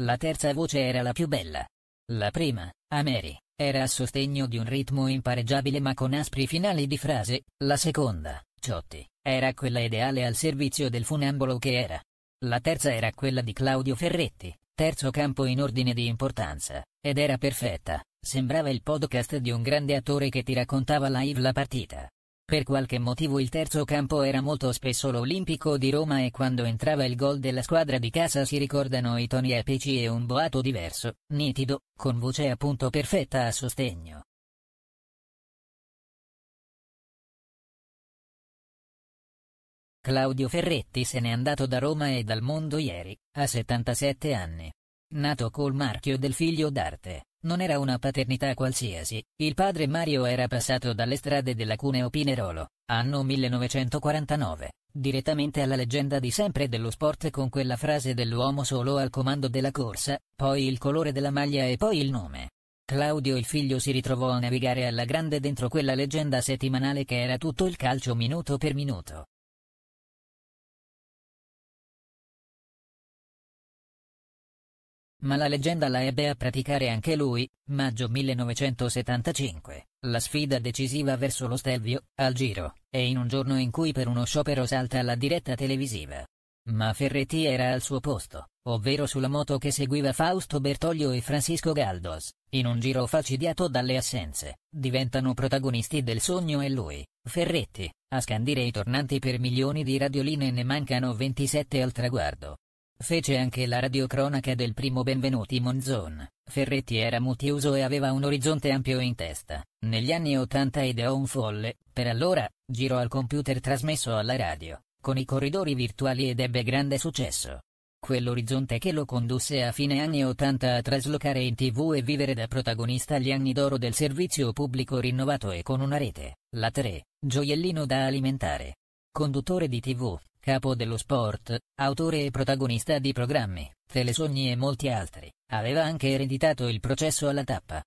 La terza voce era la più bella. La prima, a Mary, era a sostegno di un ritmo impareggiabile ma con aspri finali di frase, la seconda, Ciotti, era quella ideale al servizio del funambolo che era. La terza era quella di Claudio Ferretti, terzo campo in ordine di importanza, ed era perfetta, sembrava il podcast di un grande attore che ti raccontava live la partita. Per qualche motivo il terzo campo era molto spesso l'Olimpico di Roma e quando entrava il gol della squadra di casa si ricordano i toni epici e un boato diverso, nitido, con voce appunto perfetta a sostegno. Claudio Ferretti se n'è andato da Roma e dal mondo ieri, a 77 anni. Nato col marchio del figlio d'arte. Non era una paternità qualsiasi, il padre Mario era passato dalle strade della Cuneo Pinerolo, anno 1949, direttamente alla leggenda di sempre dello sport con quella frase dell'uomo solo al comando della corsa, poi il colore della maglia e poi il nome. Claudio il figlio si ritrovò a navigare alla grande dentro quella leggenda settimanale che era tutto il calcio minuto per minuto. ma la leggenda la ebbe a praticare anche lui, maggio 1975, la sfida decisiva verso lo Stelvio, al Giro, e in un giorno in cui per uno sciopero salta la diretta televisiva. Ma Ferretti era al suo posto, ovvero sulla moto che seguiva Fausto Bertoglio e Francisco Galdos, in un giro facidiato dalle assenze, diventano protagonisti del sogno e lui, Ferretti, a scandire i tornanti per milioni di radioline ne mancano 27 al traguardo. Fece anche la radiocronaca del primo Benvenuti Monzon, Ferretti era multiuso e aveva un orizzonte ampio in testa. Negli anni Ottanta ideò un folle, per allora, girò al computer trasmesso alla radio, con i corridori virtuali ed ebbe grande successo. Quell'orizzonte che lo condusse a fine anni Ottanta a traslocare in tv e vivere da protagonista gli anni d'oro del servizio pubblico rinnovato e con una rete, la 3, gioiellino da alimentare. Conduttore di tv, capo dello sport, autore e protagonista di programmi, telesogni e molti altri, aveva anche ereditato il processo alla tappa,